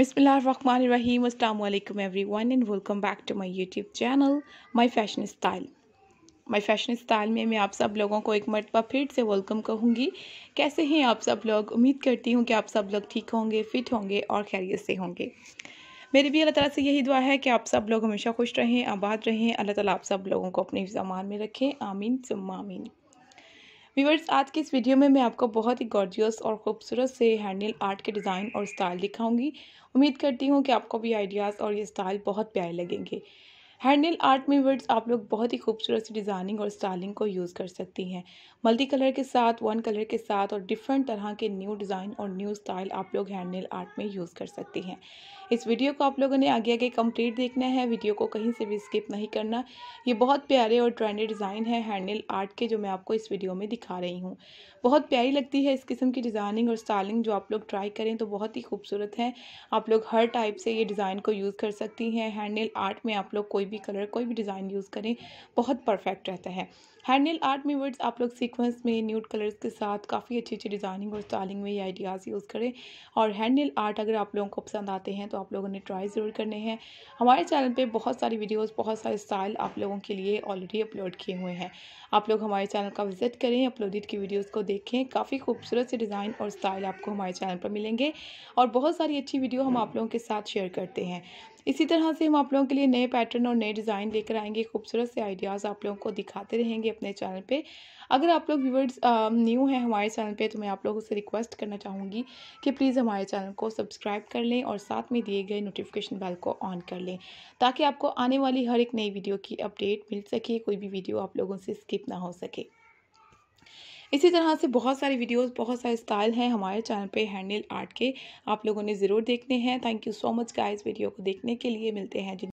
Bismillahirrahmanirrahim. Assalamu everyone and welcome back to my YouTube channel my fashion style my fashion style में मैं आप सब लोगों को एक मरतबा फिर से वेलकम कहूँगी कैसे हैं आप सब लोग उम्मीद करती हूँ कि आप सब लोग ठीक होंगे फिट होंगे और खैरियत से होंगे मेरी भी अल्लाह ताला से यही दुआ है कि आप सब लोग हमेशा खुश रहें आबाद रहें अल्लाह ताला आप सब लोगों को अपने जमान में रखें आमीन सुम्मा आमीन व्यूवर्स आज की इस वीडियो में मैं आपको बहुत ही गॉर्जियस और ख़ूबसूरत से हैंडल आर्ट के डिज़ाइन और स्टाइल दिखाऊंगी उम्मीद करती हूँ कि आपको भी आइडियाज़ और ये स्टाइल बहुत प्यारे लगेंगे हैंडल आर्ट में वर्ड्स आप लोग बहुत ही खूबसूरत सी डिज़ाइनिंग और स्टाइलिंग को यूज़ कर सकती हैं मल्टी कलर के साथ वन कलर के साथ और डिफरेंट तरह के न्यू डिज़ाइन और न्यू स्टाइल आप लोग हैंडल आर्ट में यूज़ कर सकती हैं इस वीडियो को आप लोगों ने आगे आगे कंप्लीट देखना है वीडियो को कहीं से भी स्किप नहीं करना ये बहुत प्यारे और ट्रेंडी डिज़ाइन है हैंडल आर्ट के जो मैं आपको इस वीडियो में दिखा रही हूँ बहुत प्यारी लगती है इस किस्म की डिज़ाइनिंग और स्टाइलिंग जो आप लोग ट्राई करें तो बहुत ही खूबसूरत है आप लोग हर टाइप से ये डिज़ाइन को यूज़ कर सकती हैं हैंडल आर्ट में आप लोग कोई भी कलर कोई भी डिज़ाइन यूज़ करें बहुत परफेक्ट रहता है हैंडनेल आर्ट में वर्ड्स आप लोग सीक्वेंस में न्यूट कलर्स के साथ काफ़ी अच्छी अच्छी डिज़ाइनिंग और स्टाइलिंग में ये आइडियाज़ यूज़ करें और हैंडनेल आर्ट अगर आप लोगों को पसंद आते हैं तो आप लोगों ने ट्राई ज़रूर करने हैं हमारे चैनल पर बहुत सारी वीडियोज़ बहुत सारे स्टाइल आप लोगों के लिए ऑलरेडी अपलोड किए हुए हैं आप लोग हमारे चैनल का विज़िट करें अपलोडेड की वीडियोज़ को देखें काफ़ी खूबसूरत से डिज़ाइन और स्टाइल आपको हमारे चैनल पर मिलेंगे और बहुत सारी अच्छी वीडियो हम आप लोगों के साथ शेयर करते हैं इसी तरह से हम आप लोगों के लिए नए पैटर्न और नए डिज़ाइन लेकर आएंगे खूबसूरत से आइडियाज़ आप लोगों को दिखाते रहेंगे अपने चैनल पे अगर आप लोग व्यूवर्स न्यू हैं हमारे चैनल पे तो मैं आप लोगों से रिक्वेस्ट करना चाहूँगी कि प्लीज़ हमारे चैनल को सब्सक्राइब कर लें और साथ में दिए गए नोटिफिकेशन बेल को ऑन कर लें ताकि आपको आने वाली हर एक नई वीडियो की अपडेट मिल सके कोई भी वीडियो आप लोगों से स्किप ना हो सके इसी तरह से बहुत सारी वीडियोस बहुत सारे स्टाइल हैं हमारे चैनल पे हैंडल आर्ट के आप लोगों ने ज़रूर देखने हैं thank you so much guys video को देखने के लिए मिलते हैं